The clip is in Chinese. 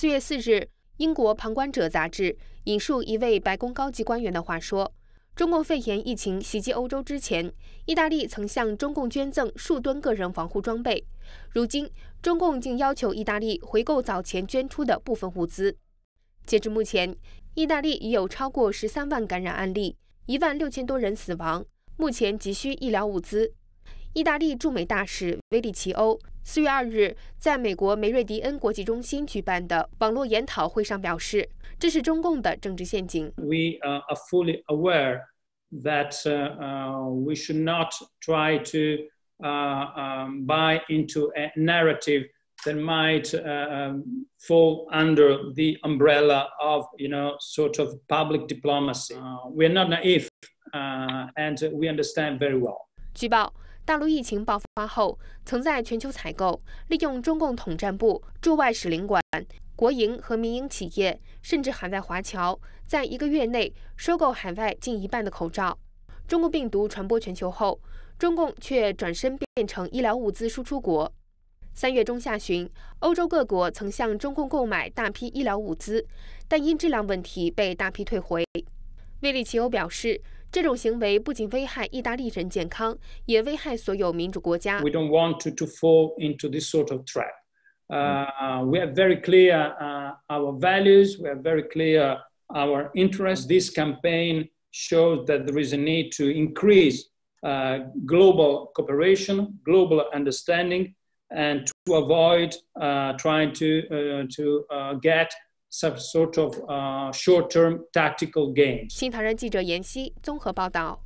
四月四日，英国《旁观者》杂志引述一位白宫高级官员的话说：“中共肺炎疫情袭击欧洲之前，意大利曾向中共捐赠数吨个人防护装备。如今，中共竟要求意大利回购早前捐出的部分物资。”截至目前，意大利已有超过十三万感染案例，一万六千多人死亡，目前急需医疗物资。意大利驻美大使维里奇欧四月二日在美国梅瑞迪恩国际中心举办的网络研讨会上表示，这是中共的政治陷阱。We uh, are fully aware that uh, uh, we should not try to um, buy into a narrative that might um, fall under the umbrella of, you know, sort of public diplomacy. We are not naive, and we understand very well. 据报，大陆疫情爆发后，曾在全球采购，利用中共统战部驻外使领馆、国营和民营企业，甚至海外华侨，在一个月内收购海外近一半的口罩。中国病毒传播全球后，中共却转身变成医疗物资输出国。三月中下旬，欧洲各国曾向中共购买大批医疗物资，但因质量问题被大批退回。威利奇欧表示。这种行为不仅危害意大利人健康，也危害所有民主国家。We don't want to to fall into this sort of trap. Uh, mm. we are very clear uh, our values. We are very clear our interests. This campaign shows that there is a need to increase uh, global cooperation, global understanding, and to avoid uh, trying to uh, to uh, get 新唐人记者闫曦综合报道。